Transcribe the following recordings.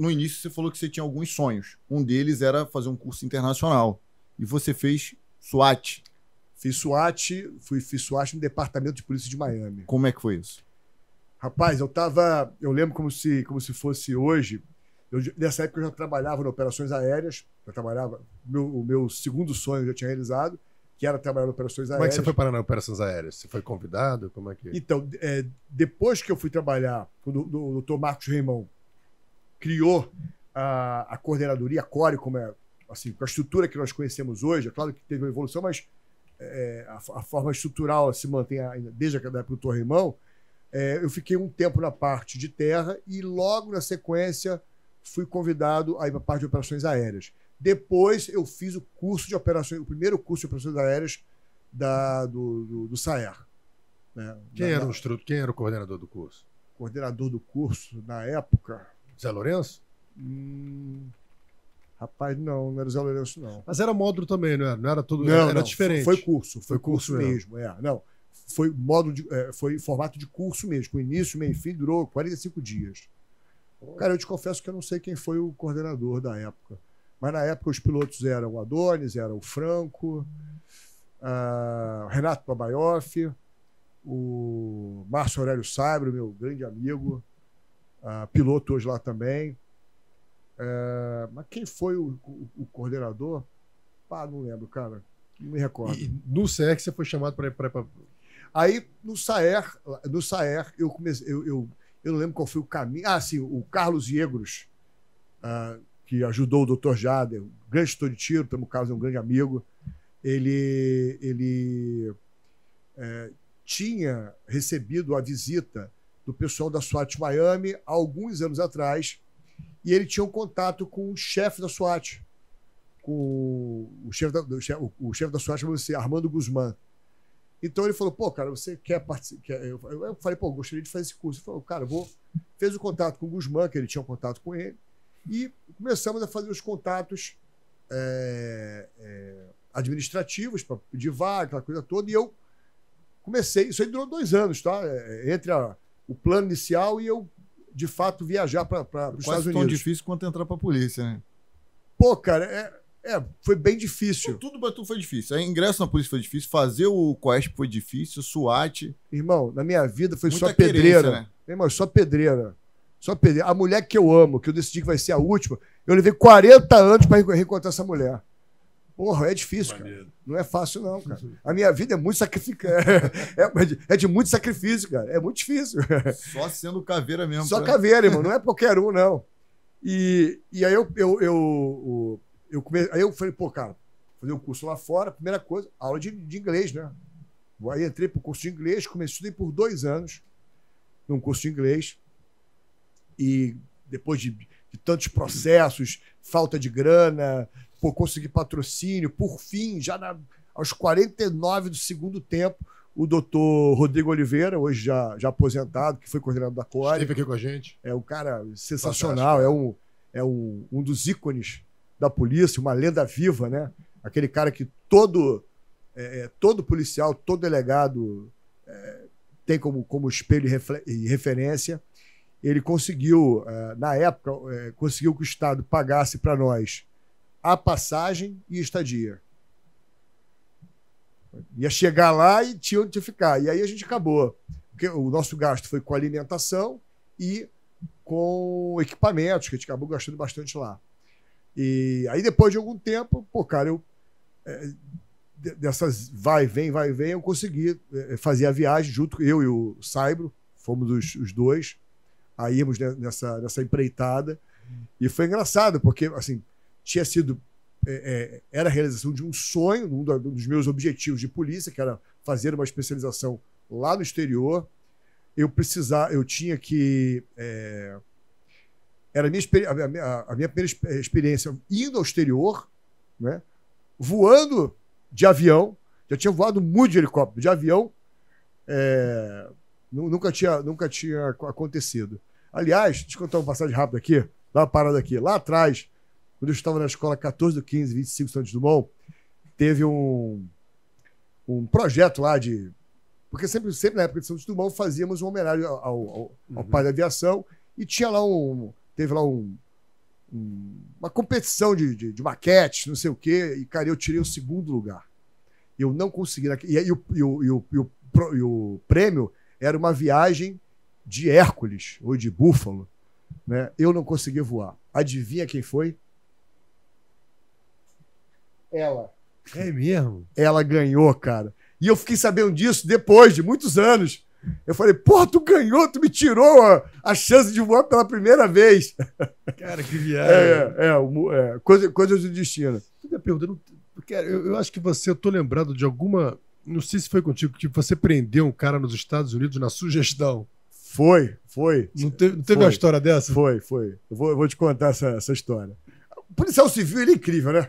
no início você falou que você tinha alguns sonhos. Um deles era fazer um curso internacional. E você fez SWAT. Fiz SWAT, fui, fiz SWAT no Departamento de Polícia de Miami. Como é que foi isso? Rapaz, eu tava. Eu lembro como se, como se fosse hoje. Eu, nessa época eu já trabalhava em operações aéreas. Eu trabalhava. Meu, o meu segundo sonho eu já tinha realizado, que era trabalhar em operações aéreas. Como é que você foi parar nas operações aéreas? Você foi convidado? Como é que. É? Então, é, depois que eu fui trabalhar, com o doutor Marcos Reimão criou a, a coordenadoria, a CORE, como é, assim, com a estrutura que nós conhecemos hoje. É claro que teve uma evolução, mas é, a, a, forma estrutural se mantém ainda desde a época do Torrimão. É, eu fiquei um tempo na parte de terra e logo na sequência fui convidado a ir para a parte de operações aéreas. Depois eu fiz o curso de operações, o primeiro curso de operações aéreas da, do, do, do Saer. Né? Quem, da, era o instrutor, quem era o coordenador do curso? Coordenador do curso, na época, Zé Lourenço? Hum, rapaz, não, não era Zé Lourenço, não. Mas era módulo também, não era? Não era tudo. Não, era, não, diferente. Foi curso, foi, foi curso, curso, mesmo. É, não. Foi módulo de, é, foi formato de curso mesmo. O início, meio e fim, durou 45 dias. Cara, eu te confesso que eu não sei quem foi o coordenador da época. Mas na época os pilotos eram o Adonis, era o Franco, o Renato Babaioff, o Márcio Aurélio Saibro, meu grande amigo, uh, hoje lá também. É, mas quem foi o, o, o coordenador? Ah, não lembro, cara. Não me recordo. E no SAER que você foi chamado para. Aí, no SAER, no SAER eu comecei. Eu, eu, eu, não lembro qual foi o caminho. Ah, sim, o Carlos Iegros, uh, ah, que ajudou o Dr. Jader, um grande estudo de tiro, temos o Carlos é um grande amigo. Ele, ele é, tinha recebido a visita do pessoal da SWAT Miami há alguns anos atrás. E ele tinha um contato com o chefe da SWAT, com o chefe da, o chefe da SWAT, Armando Guzmán. Então ele falou, pô, cara, você quer participar? Eu, falei, pô, gostaria de fazer esse curso. Ele falou, cara, vou. Fez o contato com o Guzmán, que ele tinha um contato com ele, e começamos a fazer os contatos é, é, administrativos para pedir vaga, aquela coisa toda, e eu comecei. Isso aí durou dois anos, tá? Eh, entre a, o plano inicial e eu, de fato, viajar para os Estados Unidos. tão difícil quanto entrar para a polícia, né? Pô, cara, é, é foi bem difícil. tudo para foi difícil. O é, ingresso na polícia foi difícil, fazer o COESP foi difícil, SWAT. Irmão, na minha vida foi só pedreira. Né? Irmão, só pedreira. Só pedreira. A mulher que eu amo, que eu decidi que vai ser a última, eu levei 40 anos para reencontrar essa mulher. Porra, é difícil, cara. Não é fácil, não, cara. A minha vida é muito sacrificada. É, é, de, é de muito sacrifício, cara. É muito difícil. Só sendo caveira mesmo. Só cara. Né? caveira, irmão. Não é qualquer um, não. E, e aí eu, eu, eu, eu, comecei, aí eu falei, pô, cara, fazer um curso lá fora, primeira coisa, aula de, de inglês, né? Aí entrei pro curso de inglês, comecei, por dois anos num curso de inglês. E depois de, de tantos processos, falta de grana, por conseguir patrocínio. Por fim, já na, aos 49 do segundo tempo, o doutor Rodrigo Oliveira, hoje já, já aposentado, que foi coordenador da CORE. Esteve aqui com a gente. É um cara sensacional, Fantástico. é, um, é um, um dos ícones da polícia, uma lenda viva, né? Aquele cara que todo, é, é todo policial, todo delegado é, tem como, como espelho e, referência. Ele conseguiu, é, na época, é, conseguiu que o Estado pagasse para nós a passagem e estadia. Ia chegar lá e tinha onde ficar. E aí a gente acabou. Porque o nosso gasto foi com alimentação e com equipamentos, que a gente acabou gastando bastante lá. E aí depois de algum tempo, pô, cara, eu. É, dessas vai, vem, vai, vem, eu consegui é, é, fazer a viagem junto, eu e o Saibro, fomos os, os dois, aí íamos nessa, nessa empreitada. E foi engraçado, porque, assim, tinha sido é, é, era a realização de um sonho, um dos meus objetivos de polícia, que era fazer uma especialização lá no exterior. Eu precisar, eu tinha que é, era a minha, a, minha, primeira experiência indo ao exterior, né? voando de avião. Já tinha voado muito de helicóptero, de avião. É, nunca, tinha, nunca tinha acontecido. Aliás, deixa eu contar uma passagem rápida aqui, Dá uma parada aqui. Lá atrás, quando eu estava na escola 14 do 15, 25 Santos Dumont, teve um, um projeto lá de. Porque sempre, sempre na época de Santos Dumont fazíamos uma homenagem ao, ao, ao uhum. pai da aviação e tinha lá um. Teve lá um, uma competição de, de, de maquetes, não sei o quê, e, cara, eu tirei o segundo lugar. Eu não consegui. E, e, o, e, o, e, o, e o prêmio era uma viagem de Hércules ou de Búfalo. Né? Eu não consegui voar. Adivinha quem foi? Ela. É mesmo? Ela ganhou, cara. E eu fiquei sabendo disso depois de muitos anos. Eu falei, porra, tu ganhou, tu me tirou a, a chance de voar pela primeira vez. Cara, que é, viagem. É, é, é, é coisa, coisas do destino. perguntando, eu, eu acho que você, eu tô lembrado de alguma. Não sei se foi contigo, que você prendeu um cara nos Estados Unidos na sugestão. Foi, foi. Não teve, não teve foi, uma história dessa? Foi, foi. Eu vou, eu vou te contar essa, essa história. O policial civil ele é incrível, né?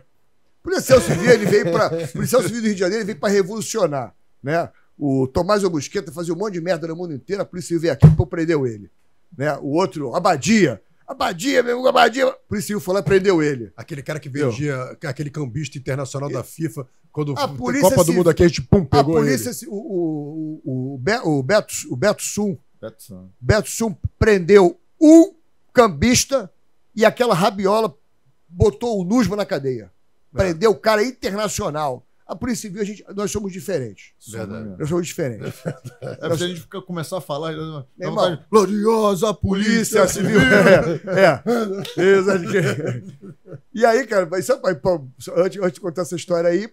Policial Civil, ele veio para. Policial Civil do Rio de Janeiro ele veio para revolucionar. Né? O Tomás Augusqueta fazia um monte de merda no mundo inteiro, a polícia civil veio aqui e prendeu ele. Né? O outro, Abadia. Abadia, meu Abadia. A polícia civil foi lá e prendeu ele. Aquele cara que vendia, Eu. aquele cambista internacional da FIFA, quando a Copa civil, do Mundo aqui, a gente pum, pegou a polícia, ele. O, o, o, o, Beto, o Beto Sum, Beto Sum, Beto Sum prendeu um cambista e aquela rabiola botou o Nusma na cadeia prender o cara internacional. A Polícia Civil, a gente, nós somos diferentes. Verdade. Nós somos diferentes. É nós... É, a gente fica, começar a falar. Nós... Então, irmão, Gloriosa Polícia, Polícia Civil! é. é. e aí, cara, isso sabe, pô, antes, antes de contar essa história aí,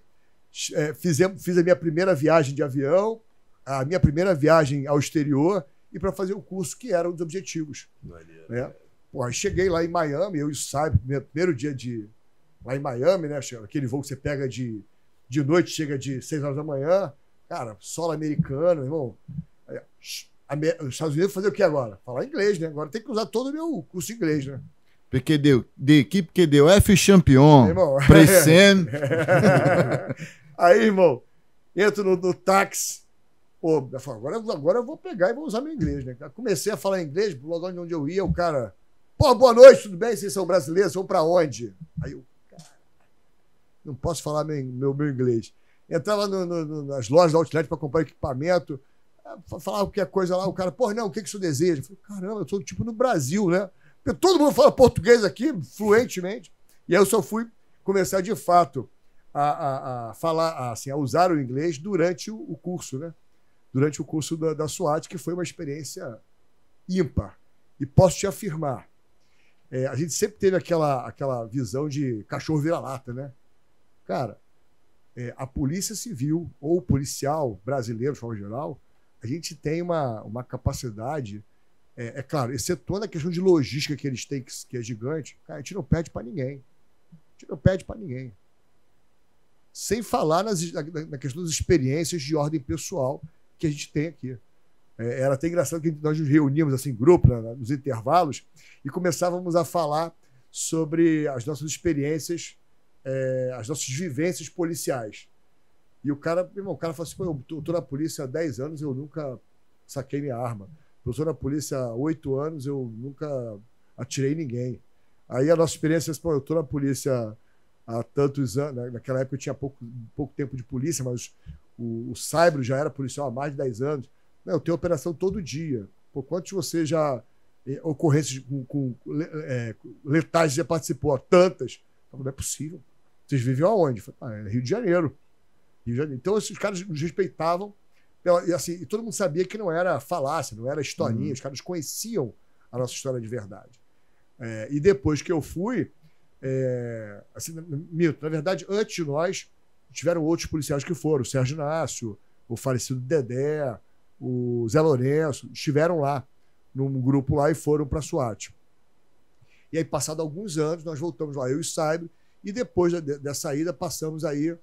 é, fizemos, fiz a minha primeira viagem de avião, a minha primeira viagem ao exterior e para fazer o curso que era um dos objetivos. Valeu, né? Pô, cheguei lá em Miami, eu e o Saib, meu primeiro dia de, lá em Miami, né? Aquele voo que você pega de, de noite, chega de 6 horas da manhã, cara, solo americano, irmão. É, os Estados Unidos fazer o que agora? Falar inglês, né? Agora tem que usar todo o meu curso de inglês, né? Porque deu, de equipe que deu F campeão, Presen. Aí, irmão, entro no, no táxi. Pô, eu falo, agora, agora eu vou pegar e vou usar meu inglês, né? Comecei a falar inglês, logo onde eu ia, o cara. Pô, boa noite, tudo bem? Vocês são brasileiros? Vão pra onde? Aí eu, não posso falar meu, meu, meu inglês. Entrava no, no, nas lojas da Outlet para comprar equipamento, ah, falava qualquer coisa lá, o cara, pô, não, o que, que você deseja? Eu falei, caramba, eu sou tipo no Brasil, né? Porque todo mundo fala português aqui, fluentemente. E aí eu só fui começar de fato a, a, a falar, a, assim, a usar o inglês durante o, o curso, né? Durante o curso da, da SWAT, que foi uma experiência ímpar. E posso te afirmar, é, a gente sempre teve aquela, aquela visão de cachorro vira-lata, né? Cara, é, a polícia civil ou policial brasileiro, de forma geral, a gente tem uma, uma capacidade, é, é claro, excetuando a questão de logística que eles têm, que, que é gigante, cara, a gente não pede para ninguém. A gente não pede para ninguém. Sem falar nas, na, na, questão das experiências de ordem pessoal que a gente tem aqui. É, era até engraçado que nós nos reuníamos assim, grupo, né, nos intervalos, e começávamos a falar sobre as nossas experiências é, as nossas vivências policiais. E o cara, meu irmão, o cara fala assim: eu estou na polícia há 10 anos, eu nunca saquei minha arma. Eu estou na polícia há 8 anos, eu nunca atirei ninguém. Aí a nossa experiência é assim, eu estou na polícia há tantos anos. Né, naquela época eu tinha pouco, pouco tempo de polícia, mas o, o Saibro já era policial há mais de 10 anos. Não, eu tenho operação todo dia. Por quantos você já. Eh, ocorrências com, com é, letais já participou? Tantas. Falei, não é possível. Vocês viviam aonde? Falei, ah, é Rio de Janeiro. Rio de Janeiro. Então, esses caras nos respeitavam. Pela, e, assim, e todo mundo sabia que não era falácia, não era historinha. Uhum. Os caras conheciam a nossa história de verdade. É, e depois que eu fui, é, assim, mito, na verdade, antes de nós, tiveram outros policiais que foram. O Sérgio Inácio, o falecido Dedé, o Zé Lourenço, estiveram lá num grupo lá e foram para a SWAT. E aí, passado alguns anos, nós voltamos lá, eu e o Saibro, e depois da, da saída passamos aí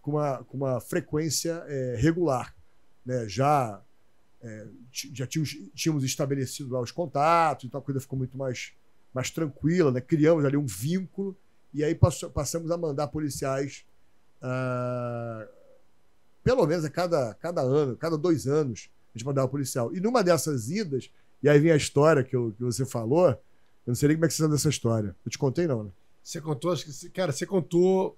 com uma, com uma frequência é, regular. Né? Já, é, já tínhamos, tínhamos, estabelecido lá os contatos, então a coisa ficou muito mais, mais tranquila, né? criamos ali um vínculo, e aí passou, passamos a mandar policiais. Ah, pelo menos a cada, cada ano, cada dois anos, a gente mandava policial. E numa dessas idas, e aí vem a história que, eu, que você falou, eu não sei nem como é que você sabe dessa história. Eu te contei, não, né? Você contou, acho que. Cara, você contou.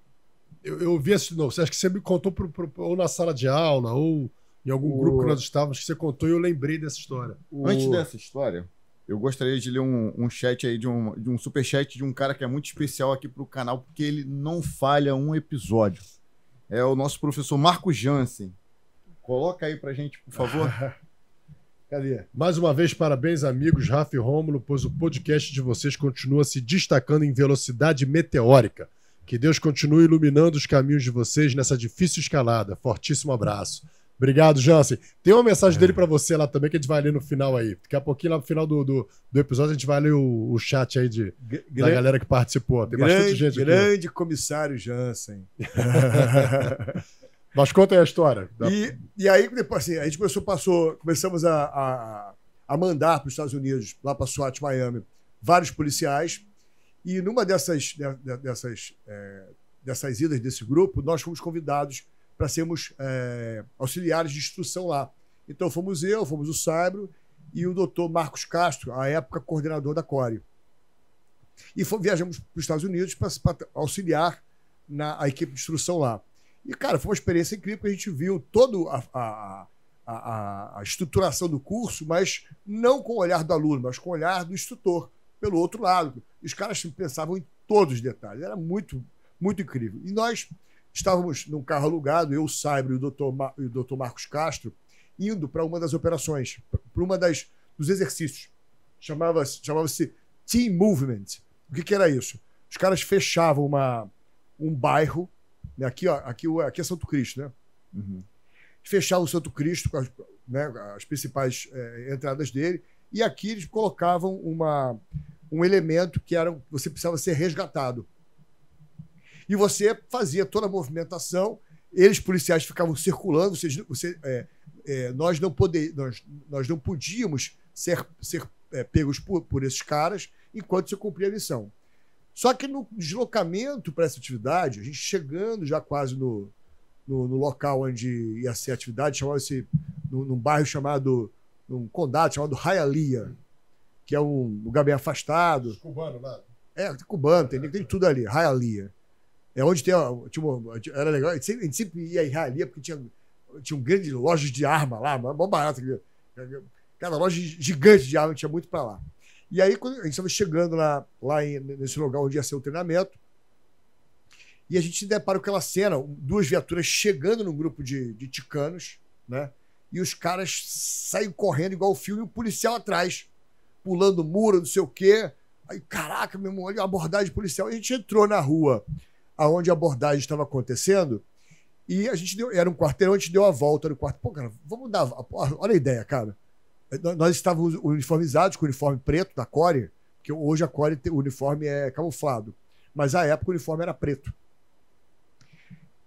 Eu, eu vi esse. novo. você acha que você me contou pro, pro, ou na sala de aula, ou em algum o... grupo que nós estávamos, que você contou e eu lembrei dessa história. O... Antes dessa história, eu gostaria de ler um, um chat aí, de um, de um superchat de um cara que é muito especial aqui pro canal, porque ele não falha um episódio. É o nosso professor Marco Jansen. Coloca aí pra gente, por favor. Cadê? Mais uma vez, parabéns, amigos Rafa e Rômulo, pois o podcast de vocês continua se destacando em velocidade meteórica. Que Deus continue iluminando os caminhos de vocês nessa difícil escalada. Fortíssimo abraço. Obrigado, Jansen. Tem uma mensagem é. dele para você lá também que a gente vai ler no final aí. Daqui a pouquinho, lá no final do, do, do episódio, a gente vai ler o, o chat aí de, da galera que participou. Tem grande, bastante gente grande aqui. Né? Grande comissário Jansen. Mas conta aí a história. E, e aí, depois, assim, a gente começou, passou, começamos a, a, a mandar para os Estados Unidos, lá para SWAT Miami, vários policiais. E numa dessas, dessas, é, dessas idas desse grupo, nós fomos convidados para sermos é, auxiliares de instrução lá. Então fomos eu, fomos o Saibro e o doutor Marcos Castro, à época coordenador da CORE. E viajamos para os Estados Unidos para auxiliar na a equipe de instrução lá. E, cara, foi uma experiência incrível que a gente viu toda a, a, a, a, estruturação do curso, mas não com o olhar do aluno, mas com o olhar do instrutor, pelo outro lado. Os caras pensavam em todos os detalhes, era muito, muito incrível. E nós estávamos num carro alugado, eu, o Saibro e o doutor, e o doutor Marcos Castro, indo para uma das operações, para uma das dos exercícios. Chamava-se chamava Team Movement. O que, que era isso? Os caras fechavam uma, um bairro né? Aqui, ó, aqui, aqui é Santo Cristo, né? Uhum. o Santo Cristo com as, né, as principais é, entradas dele. E aqui eles colocavam uma, um elemento que era você precisava ser resgatado. E você fazia toda a movimentação. Eles, policiais, ficavam circulando. você você, é, é, nós, não poder, nós, nós não podíamos ser, ser é, pegos por, por esses caras enquanto você cumpria a missão. Só que no deslocamento para essa atividade, a gente chegando já quase no, no, no local onde ia ser a atividade, chamava-se num, num, bairro chamado, num condado chamado Hialeah, que é um lugar bem afastado. cubano lá. É, cubano, tem, tem tudo ali, Hialeah. É onde tem, tipo, era legal, a gente sempre, a gente sempre ia em Hialeah porque tinha, tinha um grande loja de arma lá, mó barato. Cada loja gigante de arma, tinha muito para lá. E aí, quando a gente estava chegando lá, lá nesse lugar onde ia ser o treinamento, e a gente se depara com aquela cena, duas viaturas chegando num grupo de, de ticanos, né? E os caras saem correndo igual o filme, e o policial atrás, pulando muro, não sei o quê. Aí, caraca, meu irmão, olha a abordagem policial. E a gente entrou na rua aonde a abordagem estava acontecendo, e a gente deu, era um quarteirão, a gente deu a volta no quarto. Pô, cara, vamos dar. Olha a ideia, cara. Nós estávamos uniformizados com o uniforme preto da Core, porque hoje a Core o uniforme é camuflado. Mas a época o uniforme era preto.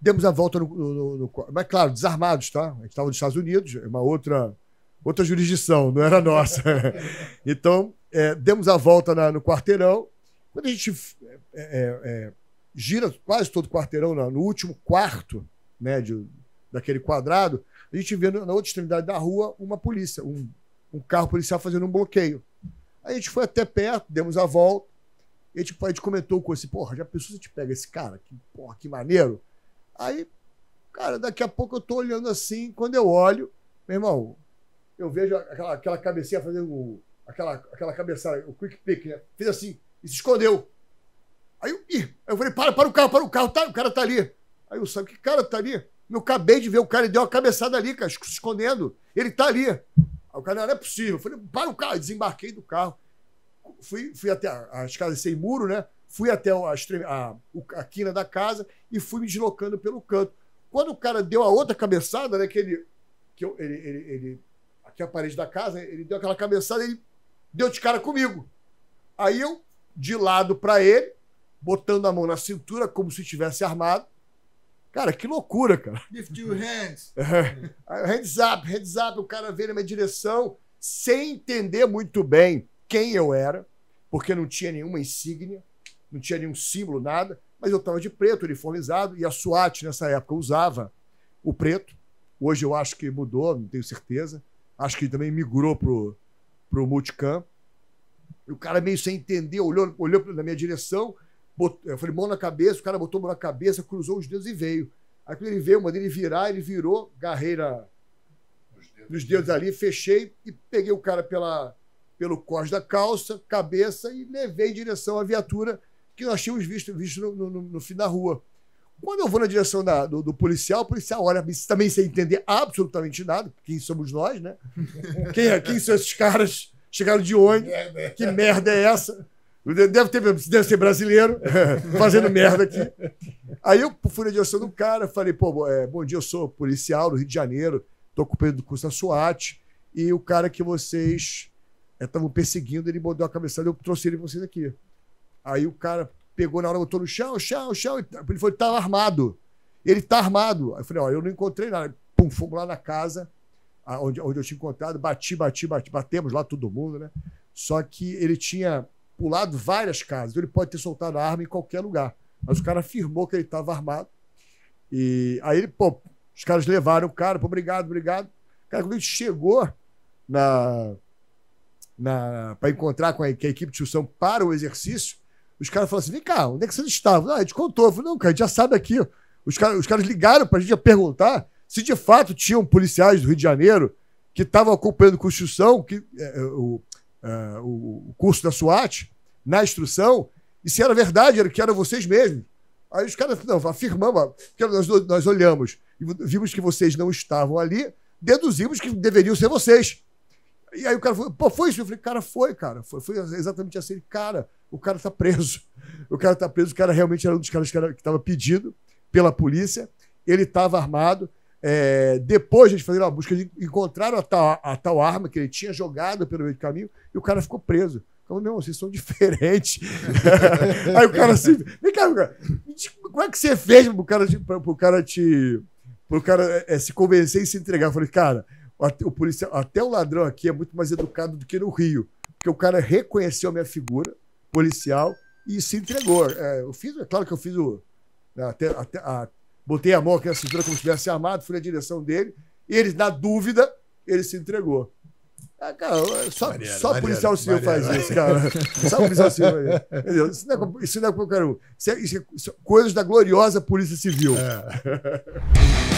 Demos a volta no. no, no mas, claro, desarmados, tá? A gente estava nos Estados Unidos, é uma outra, outra jurisdição, não era nossa. então, é, demos a volta na, no quarteirão. Quando a gente é, é, é gira quase todo o quarteirão, no, no último quarto né, de, daquele quadrado, a gente vê na outra extremidade da rua uma polícia, um um carro policial fazendo um bloqueio. A gente foi até perto, demos a volta. E a gente, a gente comentou com esse, porra, já pensou se te pega esse cara? Que, porra, que maneiro. Aí, cara, daqui a pouco eu tô olhando assim, quando eu olho, meu irmão, eu vejo aquela, aquela cabecinha fazendo o, aquela, aquela cabeçada, o quick pick, né? Fez assim e se escondeu. Aí eu, ih, eu falei, para, para o carro, para o carro, tá, o cara tá ali. Aí eu sabe que cara tá ali? Eu acabei de ver o cara e deu uma cabeçada ali, cara, se escondendo. Ele tá ali cara, não é possível. Eu falei, para o carro, desembarquei do carro. Fui, fui até as casas sem muro, né? Fui até a, a, a quina da casa e fui me deslocando pelo canto. Quando o cara deu a outra cabeçada, né? Que ele. Que eu, ele, ele, ele, aqui é a parede da casa, ele deu aquela cabeçada ele deu de cara comigo. Aí eu, de lado para ele, botando a mão na cintura, como se estivesse armado, Cara, que loucura, cara. Lift your hands. É. Hands up, hands up. O cara veio na minha direção sem entender muito bem quem eu era, porque não tinha nenhuma insígnia, não tinha nenhum símbolo, nada. Mas eu estava de preto, uniformizado, e a SWAT nessa época usava o preto. Hoje eu acho que mudou, não tenho certeza. Acho que também migrou pro, pro multicam. E o cara meio sem entender, olhou, olhou na minha direção botou, eu falei, mão na cabeça, o cara botou a mão na cabeça, cruzou os dedos e veio. Aí quando ele veio, mandei ele virar, ele virou, garreira nos dedos, dedos ali, fechei e peguei o cara pela, pelo corte da calça, cabeça e levei em direção à viatura que nós tínhamos visto, visto no, no, no, no fim da rua. Quando eu vou na direção da, do, do, policial, o policial olha também sem entender absolutamente nada, quem somos nós, né? Quem, é, quem são esses caras? Chegaram de onde? Que merda é essa? Deve, ter, deve ser brasileiro, fazendo merda aqui. Aí eu fui na direção do cara, falei, pô, é, bom dia, eu sou policial do Rio de Janeiro, tô ocupando do curso da SWAT, e o cara que vocês estavam eh, é, perseguindo, ele mordeu a cabeçada, eu trouxe ele pra vocês aqui. Aí o cara pegou na hora, botou no chão, chão, chão, ele foi, tava tá armado. Ele tá armado. Aí eu falei, ó, eu não encontrei nada. Pum, fomos lá na casa, onde, onde eu tinha encontrado, bati, bati, bati, batemos lá todo mundo, né? Só que ele tinha pulado várias casas. Ele pode ter soltado a arma em qualquer lugar. Mas o cara afirmou que ele estava armado. E aí pô, os caras levaram o cara, pô, obrigado, obrigado. Cara, quando ele chegou na, na para encontrar com a, com a, equipe de instrução para o exercício, os caras falaram assim: vem cá, onde é que vocês estavam? Ah, a gente contou. Eu falei, não, cara, a gente já sabe aqui. Os, cara, os caras ligaram para a gente perguntar se de fato tinham policiais do Rio de Janeiro que estavam acompanhando a construção, que é, é o, uh, o, curso da SWAT na instrução, e se era verdade, era que eram vocês mesmos. Aí os caras não, afirmamos, nós, nós olhamos e vimos que vocês não estavam ali, deduzimos que deveriam ser vocês. E aí o cara falou, pô, foi isso? Eu falei, cara, foi, cara. Foi, foi exatamente assim. Cara, o cara tá preso. O cara tá preso, o cara realmente era um dos caras que estava pedido pela polícia. Ele estava armado, é, depois de fazer a busca, eles encontraram a tal, a tal arma que ele tinha jogado pelo meio do caminho e o cara ficou preso. Então, não, vocês são diferentes. Aí o cara assim, vem cá, cara, como é que você fez pro cara te, pro, pro cara te, pro cara é, se convencer e se entregar? Eu falei, cara, o policial, até o ladrão aqui é muito mais educado do que no Rio, porque o cara reconheceu a minha figura policial e se entregou. É, eu fiz, é claro que eu fiz o né, até, até, a, Botei a mão aqui na cintura como se estivesse armado, fui na direção dele. E ele, na dúvida, ele se entregou. Ah, cara, só, maneiro, só policial civil faz isso, cara. Só policial civil faz isso. Isso não é, é isso é, isso é, isso é coisas da gloriosa Polícia Civil. É.